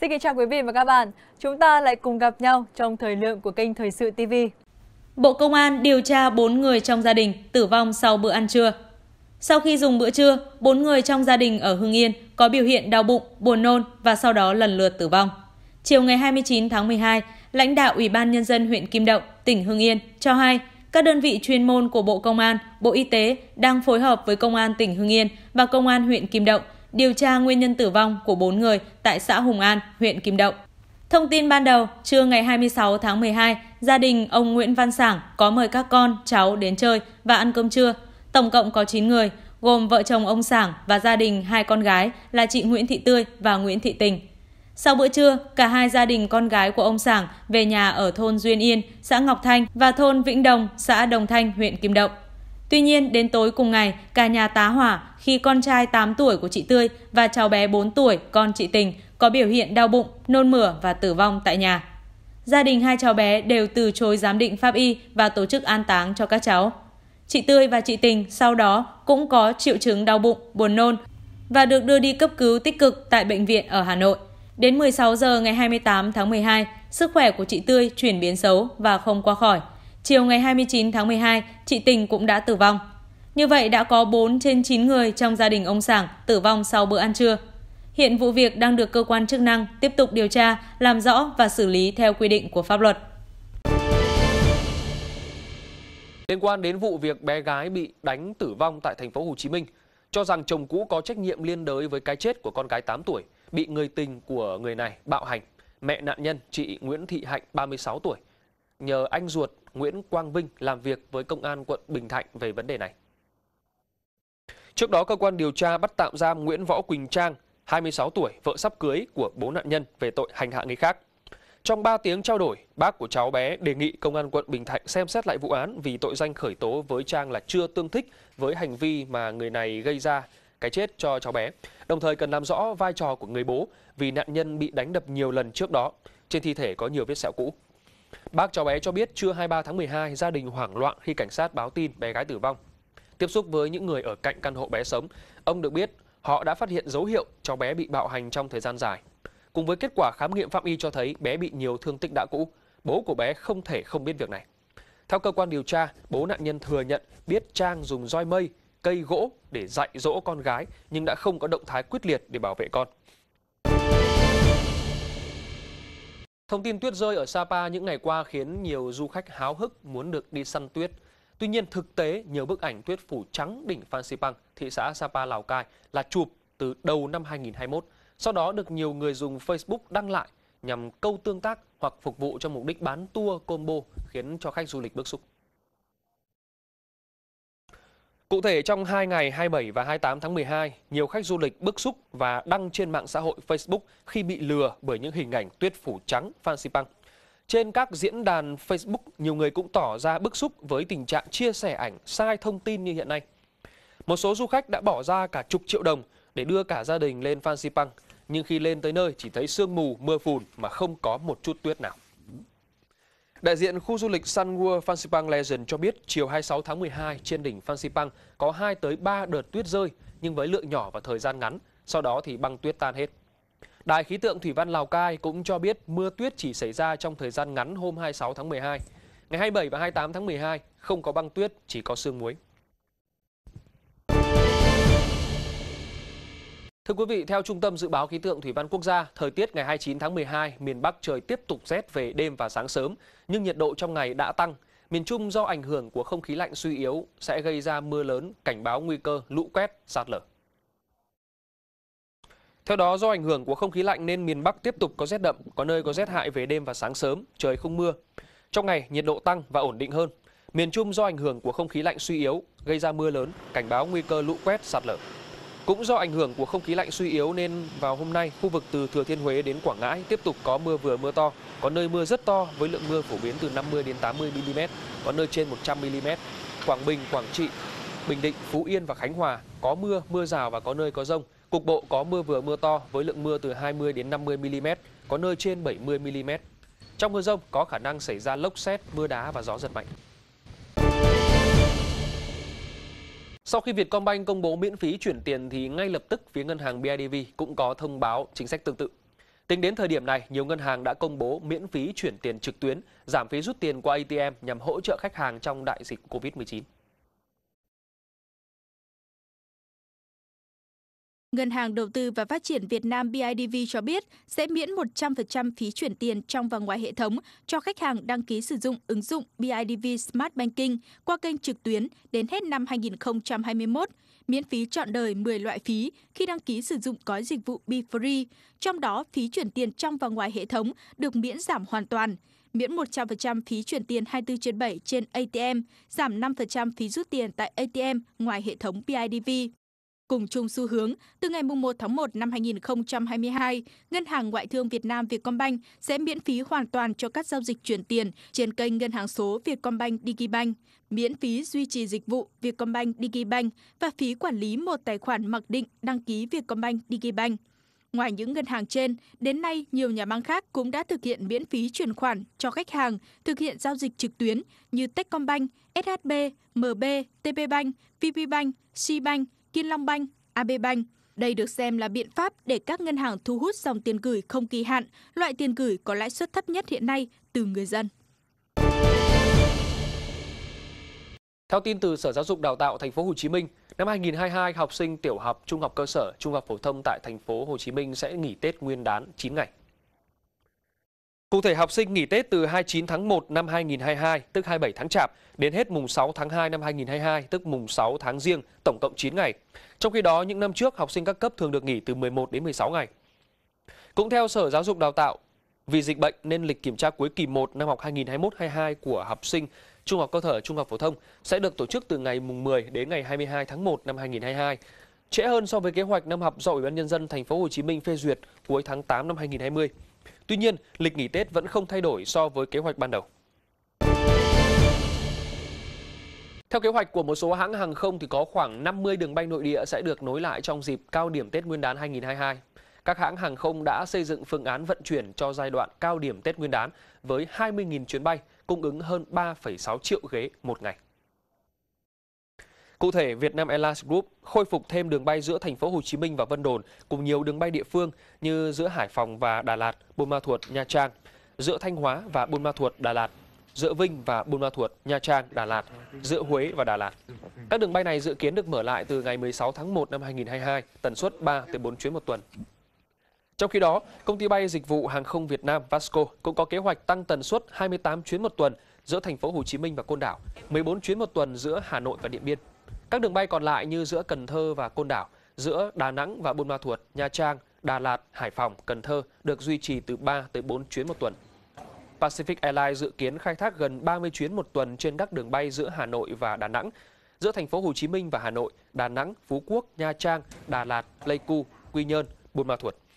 Xin kính chào quý vị và các bạn. Chúng ta lại cùng gặp nhau trong thời lượng của kênh Thời sự TV. Bộ Công an điều tra 4 người trong gia đình tử vong sau bữa ăn trưa. Sau khi dùng bữa trưa, 4 người trong gia đình ở Hưng Yên có biểu hiện đau bụng, buồn nôn và sau đó lần lượt tử vong. Chiều ngày 29 tháng 12, lãnh đạo Ủy ban Nhân dân huyện Kim Động, tỉnh Hưng Yên cho hay các đơn vị chuyên môn của Bộ Công an, Bộ Y tế đang phối hợp với Công an tỉnh Hưng Yên và Công an huyện Kim Động điều tra nguyên nhân tử vong của 4 người tại xã Hùng An, huyện Kim Động. Thông tin ban đầu, trưa ngày 26 tháng 12, gia đình ông Nguyễn Văn Sảng có mời các con, cháu đến chơi và ăn cơm trưa. Tổng cộng có 9 người, gồm vợ chồng ông Sảng và gia đình hai con gái là chị Nguyễn Thị Tươi và Nguyễn Thị Tình. Sau bữa trưa, cả hai gia đình con gái của ông Sảng về nhà ở thôn Duyên Yên, xã Ngọc Thanh và thôn Vĩnh Đồng, xã Đồng Thanh, huyện Kim Động. Tuy nhiên, đến tối cùng ngày, cả nhà tá hỏa khi con trai 8 tuổi của chị Tươi và cháu bé 4 tuổi con chị Tình có biểu hiện đau bụng, nôn mửa và tử vong tại nhà. Gia đình hai cháu bé đều từ chối giám định pháp y và tổ chức an táng cho các cháu. Chị Tươi và chị Tình sau đó cũng có triệu chứng đau bụng, buồn nôn và được đưa đi cấp cứu tích cực tại bệnh viện ở Hà Nội. Đến 16 giờ ngày 28 tháng 12, sức khỏe của chị Tươi chuyển biến xấu và không qua khỏi. Chiều ngày 29 tháng 12, chị Tình cũng đã tử vong. Như vậy đã có 4 trên 9 người trong gia đình ông Sảng tử vong sau bữa ăn trưa. Hiện vụ việc đang được cơ quan chức năng tiếp tục điều tra, làm rõ và xử lý theo quy định của pháp luật. Liên quan đến vụ việc bé gái bị đánh tử vong tại thành phố Hồ Chí Minh, cho rằng chồng cũ có trách nhiệm liên đới với cái chết của con gái 8 tuổi bị người tình của người này bạo hành. Mẹ nạn nhân, chị Nguyễn Thị Hạnh 36 tuổi, nhờ anh ruột Nguyễn Quang Vinh làm việc với Công an quận Bình Thạnh về vấn đề này. Trước đó, cơ quan điều tra bắt tạm giam Nguyễn Võ Quỳnh Trang, 26 tuổi, vợ sắp cưới của bố nạn nhân về tội hành hạ người khác. Trong 3 tiếng trao đổi, bác của cháu bé đề nghị Công an quận Bình Thạnh xem xét lại vụ án vì tội danh khởi tố với Trang là chưa tương thích với hành vi mà người này gây ra cái chết cho cháu bé. Đồng thời cần làm rõ vai trò của người bố vì nạn nhân bị đánh đập nhiều lần trước đó. Trên thi thể có nhiều vết sẹo cũ. Bác cháu bé cho biết trưa 23 tháng 12, gia đình hoảng loạn khi cảnh sát báo tin bé gái tử vong. Tiếp xúc với những người ở cạnh căn hộ bé sống, ông được biết họ đã phát hiện dấu hiệu cháu bé bị bạo hành trong thời gian dài. Cùng với kết quả khám nghiệm pháp y cho thấy bé bị nhiều thương tích đã cũ, bố của bé không thể không biết việc này. Theo cơ quan điều tra, bố nạn nhân thừa nhận biết Trang dùng roi mây, cây gỗ để dạy dỗ con gái nhưng đã không có động thái quyết liệt để bảo vệ con. Thông tin tuyết rơi ở Sapa những ngày qua khiến nhiều du khách háo hức muốn được đi săn tuyết. Tuy nhiên thực tế nhiều bức ảnh tuyết phủ trắng đỉnh Phan Xipang, thị xã Sapa, Lào Cai là chụp từ đầu năm 2021. Sau đó được nhiều người dùng Facebook đăng lại nhằm câu tương tác hoặc phục vụ cho mục đích bán tour combo khiến cho khách du lịch bức xúc. Cụ thể, trong 2 ngày 27 và 28 tháng 12, nhiều khách du lịch bức xúc và đăng trên mạng xã hội Facebook khi bị lừa bởi những hình ảnh tuyết phủ trắng Phan Xipang. Trên các diễn đàn Facebook, nhiều người cũng tỏ ra bức xúc với tình trạng chia sẻ ảnh sai thông tin như hiện nay. Một số du khách đã bỏ ra cả chục triệu đồng để đưa cả gia đình lên Phan Xipang, nhưng khi lên tới nơi chỉ thấy sương mù, mưa phùn mà không có một chút tuyết nào. Đại diện khu du lịch Sun World Fansipan Legend cho biết chiều 26 tháng 12 trên đỉnh Fansipan có 2 tới 3 đợt tuyết rơi nhưng với lượng nhỏ và thời gian ngắn, sau đó thì băng tuyết tan hết. Đài khí tượng Thủy văn Lào Cai cũng cho biết mưa tuyết chỉ xảy ra trong thời gian ngắn hôm 26 tháng 12. Ngày 27 và 28 tháng 12 không có băng tuyết, chỉ có sương muối. Thưa quý vị, theo Trung tâm Dự báo Khí tượng Thủy văn Quốc gia, thời tiết ngày 29 tháng 12, miền Bắc trời tiếp tục rét về đêm và sáng sớm, nhưng nhiệt độ trong ngày đã tăng. Miền Trung do ảnh hưởng của không khí lạnh suy yếu sẽ gây ra mưa lớn, cảnh báo nguy cơ lũ quét, sạt lở. Theo đó, do ảnh hưởng của không khí lạnh nên miền Bắc tiếp tục có rét đậm, có nơi có rét hại về đêm và sáng sớm, trời không mưa. Trong ngày, nhiệt độ tăng và ổn định hơn. Miền Trung do ảnh hưởng của không khí lạnh suy yếu, gây ra mưa lớn, cảnh báo nguy cơ lũ quét, sạt lở. Cũng do ảnh hưởng của không khí lạnh suy yếu nên vào hôm nay, khu vực từ Thừa Thiên Huế đến Quảng Ngãi tiếp tục có mưa vừa mưa to, có nơi mưa rất to với lượng mưa phổ biến từ 50 đến 80 mm, có nơi trên 100 mm. Quảng Bình, Quảng Trị, Bình Định, Phú Yên và Khánh Hòa có mưa, mưa rào và có nơi có rông. Cục bộ có mưa vừa mưa to với lượng mưa từ 20 đến 50 mm, có nơi trên 70 mm. Trong mưa rông có khả năng xảy ra lốc xét, mưa đá và gió giật mạnh. Sau khi Vietcombank công bố miễn phí chuyển tiền thì ngay lập tức phía ngân hàng BIDV cũng có thông báo chính sách tương tự. Tính đến thời điểm này, nhiều ngân hàng đã công bố miễn phí chuyển tiền trực tuyến, giảm phí rút tiền qua ATM nhằm hỗ trợ khách hàng trong đại dịch COVID-19. Ngân hàng Đầu tư và Phát triển Việt Nam BIDV cho biết sẽ miễn 100% phí chuyển tiền trong và ngoài hệ thống cho khách hàng đăng ký sử dụng ứng dụng BIDV Smart Banking qua kênh trực tuyến đến hết năm 2021, miễn phí chọn đời 10 loại phí khi đăng ký sử dụng gói dịch vụ BeFree, trong đó phí chuyển tiền trong và ngoài hệ thống được miễn giảm hoàn toàn miễn 100% phí chuyển tiền 24 trên 7 trên ATM, giảm 5% phí rút tiền tại ATM ngoài hệ thống BIDV. Cùng chung xu hướng, từ ngày 1 tháng 1 năm 2022, Ngân hàng Ngoại thương Việt Nam Vietcombank sẽ miễn phí hoàn toàn cho các giao dịch chuyển tiền trên kênh ngân hàng số Vietcombank Digibank, miễn phí duy trì dịch vụ Vietcombank Digibank và phí quản lý một tài khoản mặc định đăng ký Vietcombank Digibank. Ngoài những ngân hàng trên, đến nay nhiều nhà băng khác cũng đã thực hiện miễn phí chuyển khoản cho khách hàng thực hiện giao dịch trực tuyến như Techcombank, SHB, MB, TPBank, VPBank, Cbank, Kiên Long Banh, AB Bank. Đây được xem là biện pháp để các ngân hàng thu hút dòng tiền gửi không kỳ hạn, loại tiền gửi có lãi suất thấp nhất hiện nay từ người dân. Theo tin từ Sở Giáo dục Đào tạo Thành phố Hồ Chí Minh, năm 2022 học sinh tiểu học, trung học cơ sở, trung học phổ thông tại Thành phố Hồ Chí Minh sẽ nghỉ Tết Nguyên đán 9 ngày. Cụ thể học sinh nghỉ Tết từ 29 tháng 1 năm 2022, tức 27 tháng Chạp, đến hết mùng 6 tháng 2 năm 2022, tức mùng 6 tháng Giêng, tổng cộng 9 ngày. Trong khi đó, những năm trước, học sinh các cấp thường được nghỉ từ 11 đến 16 ngày. Cũng theo Sở Giáo dục Đào tạo, vì dịch bệnh nên lịch kiểm tra cuối kỳ 1 năm học 2021-22 của học sinh trung học cơ sở, trung học phổ thông sẽ được tổ chức từ ngày mùng 10 đến ngày 22 tháng 1 năm 2022 trễ hơn so với kế hoạch năm học do Ủy ban nhân dân thành phố Hồ Chí Minh phê duyệt cuối tháng 8 năm 2020. Tuy nhiên, lịch nghỉ Tết vẫn không thay đổi so với kế hoạch ban đầu. Theo kế hoạch của một số hãng hàng không thì có khoảng 50 đường bay nội địa sẽ được nối lại trong dịp cao điểm Tết Nguyên đán 2022. Các hãng hàng không đã xây dựng phương án vận chuyển cho giai đoạn cao điểm Tết Nguyên đán với 20.000 chuyến bay, cung ứng hơn 3,6 triệu ghế một ngày. Cụ thể, Vietnam Airlines Group khôi phục thêm đường bay giữa thành phố Hồ Chí Minh và Vân Đồn cùng nhiều đường bay địa phương như giữa Hải Phòng và Đà Lạt, Buôn Ma Thuột, Nha Trang, giữa Thanh Hóa và Buôn Ma Thuột, Đà Lạt, giữa Vinh và Buôn Ma Thuột, Nha Trang, Đà Lạt, giữa Huế và Đà Lạt. Các đường bay này dự kiến được mở lại từ ngày 16 tháng 1 năm 2022, tần suất 3 tới 4 chuyến một tuần. Trong khi đó, công ty bay dịch vụ hàng không Việt Nam Vasco cũng có kế hoạch tăng tần suất 28 chuyến một tuần giữa thành phố Hồ Chí Minh và Côn Đảo, 14 chuyến một tuần giữa Hà Nội và Điện Biên. Các đường bay còn lại như giữa Cần Thơ và Côn Đảo, giữa Đà Nẵng và Buôn Ma Thuột, Nha Trang, Đà Lạt, Hải Phòng, Cần Thơ được duy trì từ 3 tới 4 chuyến một tuần. Pacific Airlines dự kiến khai thác gần 30 chuyến một tuần trên các đường bay giữa Hà Nội và Đà Nẵng, giữa thành phố Hồ Chí Minh và Hà Nội, Đà Nẵng, Phú Quốc, Nha Trang, Đà Lạt, Pleiku, Quy Nhơn, Buôn Ma Thuột.